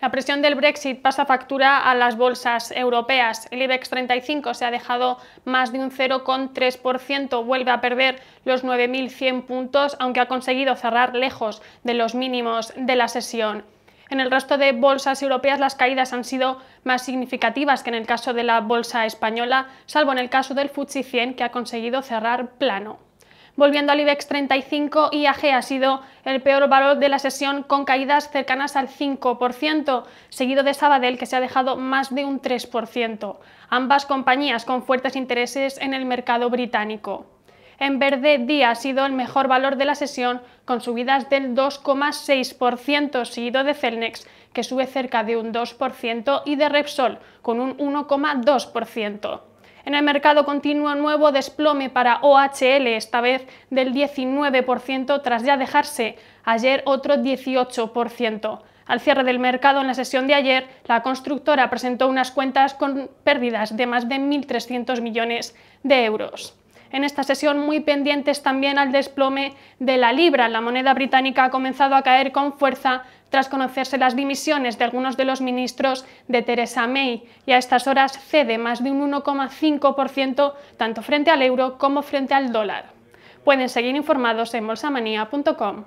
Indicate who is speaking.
Speaker 1: La presión del Brexit pasa factura a las bolsas europeas. El IBEX 35 se ha dejado más de un 0,3%, vuelve a perder los 9.100 puntos, aunque ha conseguido cerrar lejos de los mínimos de la sesión. En el resto de bolsas europeas las caídas han sido más significativas que en el caso de la bolsa española, salvo en el caso del FTSE 100 que ha conseguido cerrar plano. Volviendo al IBEX 35, IAG ha sido el peor valor de la sesión con caídas cercanas al 5%, seguido de Sabadell que se ha dejado más de un 3%, ambas compañías con fuertes intereses en el mercado británico. En verde, día ha sido el mejor valor de la sesión con subidas del 2,6%, seguido de Celnex que sube cerca de un 2% y de Repsol con un 1,2%. En el mercado continuo nuevo desplome para OHL, esta vez del 19% tras ya dejarse ayer otro 18%. Al cierre del mercado en la sesión de ayer, la constructora presentó unas cuentas con pérdidas de más de 1.300 millones de euros en esta sesión muy pendientes también al desplome de la libra. La moneda británica ha comenzado a caer con fuerza tras conocerse las dimisiones de algunos de los ministros de Theresa May y a estas horas cede más de un 1,5% tanto frente al euro como frente al dólar. Pueden seguir informados en bolsamanía.com.